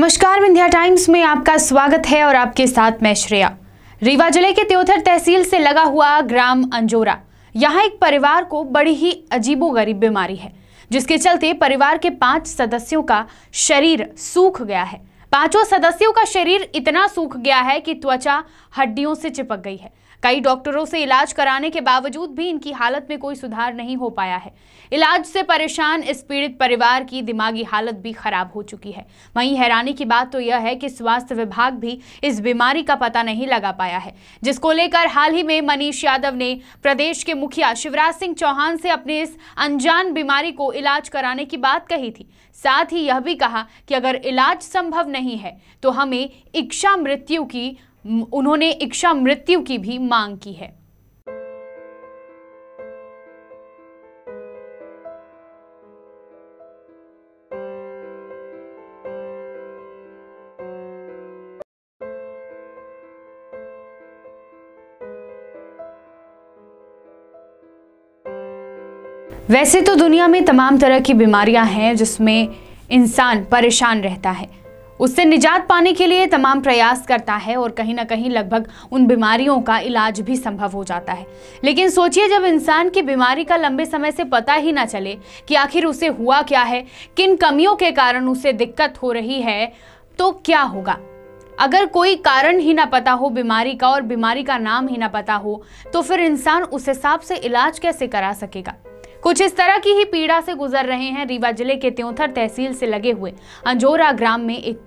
नमस्कार विंध्या टाइम्स में आपका स्वागत है और आपके साथ मैं श्रेया रीवा जिले के त्योथर तहसील से लगा हुआ ग्राम अंजोरा यहाँ एक परिवार को बड़ी ही अजीबोगरीब बीमारी है जिसके चलते परिवार के पांच सदस्यों का शरीर सूख गया है पांचों सदस्यों का शरीर इतना सूख गया है कि त्वचा हड्डियों से चिपक गई है कई डॉक्टरों से इलाज कराने के बावजूद भी इनकी हालत में कोई सुधार नहीं हो पाया है इलाज से परेशान इस पीड़ित परिवार की दिमागी हालत भी खराब हो चुकी है वहीं हैरानी की बात तो यह है कि स्वास्थ्य विभाग भी इस बीमारी का पता नहीं लगा पाया है जिसको लेकर हाल ही में मनीष यादव ने प्रदेश के मुखिया शिवराज सिंह चौहान से अपने इस अनजान बीमारी को इलाज कराने की बात कही थी साथ ही यह भी कहा कि अगर इलाज संभव नहीं है तो हमें इच्छा मृत्यु की उन्होंने इच्छा मृत्यु की भी मांग की है वैसे तो दुनिया में तमाम तरह की बीमारियां हैं जिसमें इंसान परेशान रहता है उससे निजात पाने के लिए तमाम प्रयास करता है और कहीं ना कहीं लगभग उन बीमारियों का इलाज भी संभव हो जाता है लेकिन सोचिए जब इंसान की बीमारी का लंबे समय से पता ही ना चले कि आखिर उसे हुआ क्या है किन कमियों के कारण उसे दिक्कत हो रही है तो क्या होगा अगर कोई कारण ही ना पता हो बीमारी का और बीमारी का नाम ही ना पता हो तो फिर इंसान उस हिसाब से इलाज कैसे करा सकेगा कुछ इस तरह की ही पीड़ा से गुजर रहे हैं रीवा जिले के त्योथर तहसील से लगे हुए अंजोरा ग्राम में एक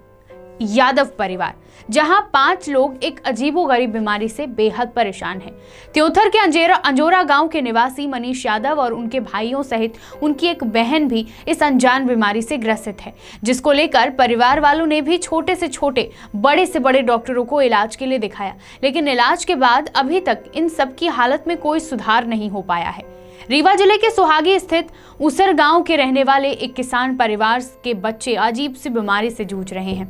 यादव परिवार जहां पांच लोग एक अजीबोगरीब बीमारी से बेहद परेशान हैं। त्योथर के अंजेरा अंजोरा गांव के निवासी मनीष यादव और उनके भाइयों सहित उनकी एक बहन भी इस अनजान बीमारी से ग्रसित है जिसको लेकर परिवार वालों ने भी छोटे से छोटे बड़े से बड़े डॉक्टरों को इलाज के लिए दिखाया लेकिन इलाज के बाद अभी तक इन सबकी हालत में कोई सुधार नहीं हो पाया है रीवा जिले के सुहागी स्थित उसर गांव के रहने वाले एक किसान परिवार के बच्चे अजीब सी बीमारी से जूझ रहे हैं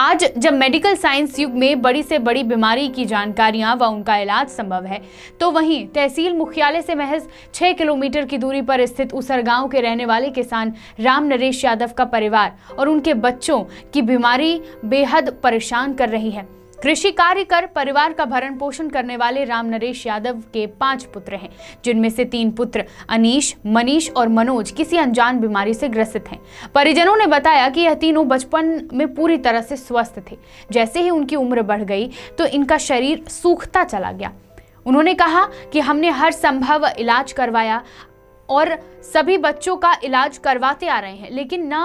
आज जब मेडिकल साइंस युग में बड़ी से बड़ी बीमारी की जानकारियां व उनका इलाज संभव है तो वहीं तहसील मुख्यालय से महज छः किलोमीटर की दूरी पर स्थित उसर गांव के रहने वाले किसान राम नरेश यादव का परिवार और उनके बच्चों की बीमारी बेहद परेशान कर रही है कृषि कार्य कर परिवार का भरण पोषण करने वाले राम नरेश यादव के पांच पुत्र हैं जिनमें से तीन पुत्र अनीश मनीष और मनोज किसी अनजान बीमारी से ग्रसित हैं परिजनों ने बताया कि यह तीनों बचपन में पूरी तरह से स्वस्थ थे जैसे ही उनकी उम्र बढ़ गई तो इनका शरीर सूखता चला गया उन्होंने कहा कि हमने हर संभव इलाज करवाया और सभी बच्चों का इलाज करवाते आ रहे हैं लेकिन ना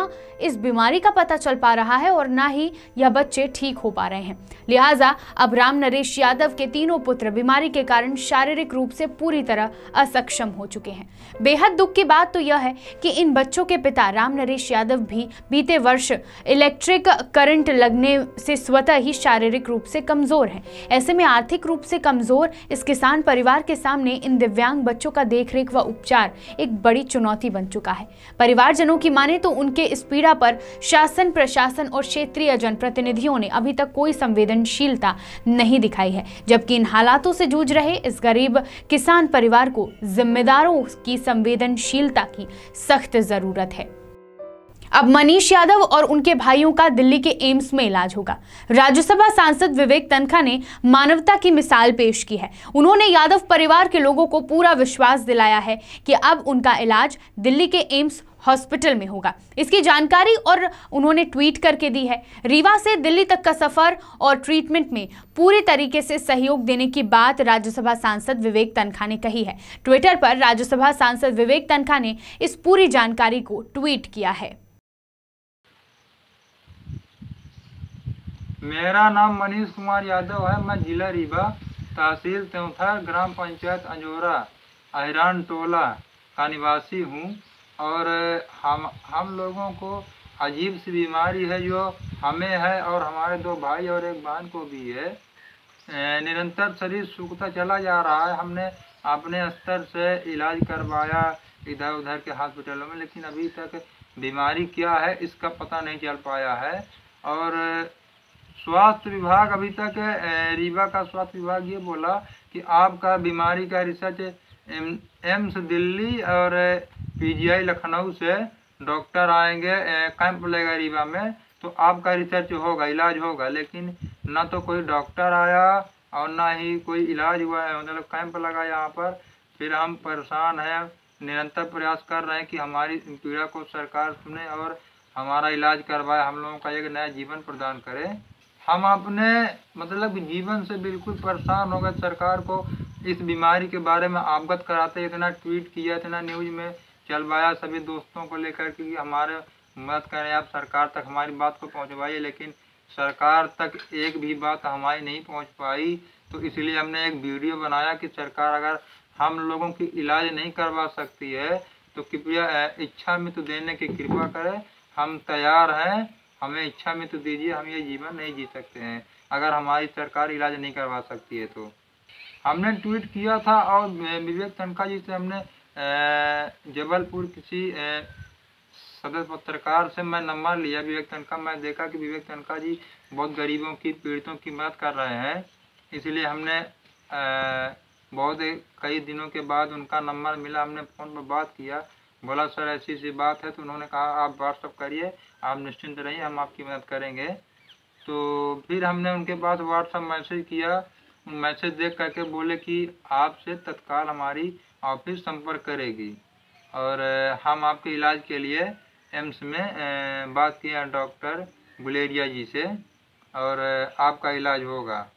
इस बीमारी का पता चल पा रहा है और ना ही यह बच्चे ठीक हो पा रहे हैं लिहाजा अब राम नरेश यादव के तीनों पुत्र बीमारी के कारण शारीरिक रूप से पूरी तरह असक्षम हो चुके हैं बेहद दुख की बात तो यह है कि इन बच्चों के पिता राम नरेश यादव भी बीते वर्ष इलेक्ट्रिक करंट लगने से स्वतः ही शारीरिक रूप से कमज़ोर हैं ऐसे में आर्थिक रूप से कमज़ोर इस किसान परिवार के सामने इन दिव्यांग बच्चों का देखरेख व उपचार एक बड़ी चुनौती बन चुका है परिवारजनों की माने तो उनके इस पीड़ा पर शासन प्रशासन और क्षेत्रीय जनप्रतिनिधियों ने अभी तक कोई संवेदनशीलता नहीं दिखाई है जबकि इन हालातों से जूझ रहे इस गरीब किसान परिवार को जिम्मेदारों की संवेदनशीलता की सख्त जरूरत है अब मनीष यादव और उनके भाइयों का दिल्ली के एम्स में इलाज होगा राज्यसभा सांसद विवेक तनखा ने मानवता की मिसाल पेश की है उन्होंने यादव परिवार के लोगों को पूरा विश्वास दिलाया है कि अब उनका इलाज दिल्ली के एम्स हॉस्पिटल में होगा इसकी जानकारी और उन्होंने ट्वीट करके दी है रीवा से दिल्ली तक का सफर और ट्रीटमेंट में पूरे तरीके से सहयोग देने की बात राज्यसभा सांसद विवेक तनखा ने कही है ट्विटर पर राज्यसभा सांसद विवेक तनखा ने इस पूरी जानकारी को ट्वीट किया है मेरा नाम मनीष कुमार यादव है मैं जिला रीवा तहसील त्योथर ग्राम पंचायत अंजोरा अहरान टोला का निवासी हूँ और हम हम लोगों को अजीब सी बीमारी है जो हमें है और हमारे दो भाई और एक बहन को भी है निरंतर शरीर सूखता चला जा रहा है हमने अपने स्तर से इलाज करवाया इधर उधर के हॉस्पिटलों में लेकिन अभी तक बीमारी क्या है इसका पता नहीं चल पाया है और स्वास्थ्य विभाग अभी तक रीवा का स्वास्थ्य विभाग ये बोला कि आपका बीमारी का रिसर्च एम, एम्स दिल्ली और पीजीआई लखनऊ से डॉक्टर आएंगे कैंप लेगा रीवा में तो आपका रिसर्च होगा इलाज होगा लेकिन ना तो कोई डॉक्टर आया और ना ही कोई इलाज हुआ है मतलब कैंप लगा यहाँ पर फिर हम परेशान हैं निरंतर प्रयास कर रहे हैं कि हमारी पीड़ा को सरकार सुने और हमारा इलाज करवाए हम लोगों का एक नया जीवन प्रदान करें हम अपने मतलब जीवन से बिल्कुल परेशान हो गए सरकार को इस बीमारी के बारे में अवगत कराते इतना ट्वीट किया इतना न्यूज में चलवाया सभी दोस्तों को लेकर कि हमारे मदद करें आप सरकार तक हमारी बात को पहुंचवाइए लेकिन सरकार तक एक भी बात हमारी नहीं पहुंच पाई तो इसलिए हमने एक वीडियो बनाया कि सरकार अगर हम लोगों की इलाज नहीं करवा सकती है तो कृपया इच्छा तो देने की कृपा करें हम तैयार हैं हमें इच्छा में तो दीजिए हम ये जीवन नहीं जी सकते हैं अगर हमारी सरकार इलाज नहीं करवा सकती है तो हमने ट्वीट किया था और विवेक तनखा जी से हमने जबलपुर किसी सदर पत्रकार से मैं नंबर लिया विवेक तनखा मैं देखा कि विवेक तनखा जी बहुत गरीबों की पीड़ितों की मदद कर रहे हैं इसलिए हमने बहुत कई दिनों के बाद उनका नंबर मिला हमने फ़ोन पर बात किया बोला सर ऐसी ऐसी बात है तो उन्होंने कहा आप व्हाट्सअप करिए आप निश्चिंत रहिए हम आपकी मदद करेंगे तो फिर हमने उनके पास व्हाट्सअप मैसेज किया मैसेज देख करके बोले कि आपसे तत्काल हमारी ऑफिस संपर्क करेगी और हम आपके इलाज के लिए एम्स में बात हैं डॉक्टर गुलेरिया जी से और आपका इलाज होगा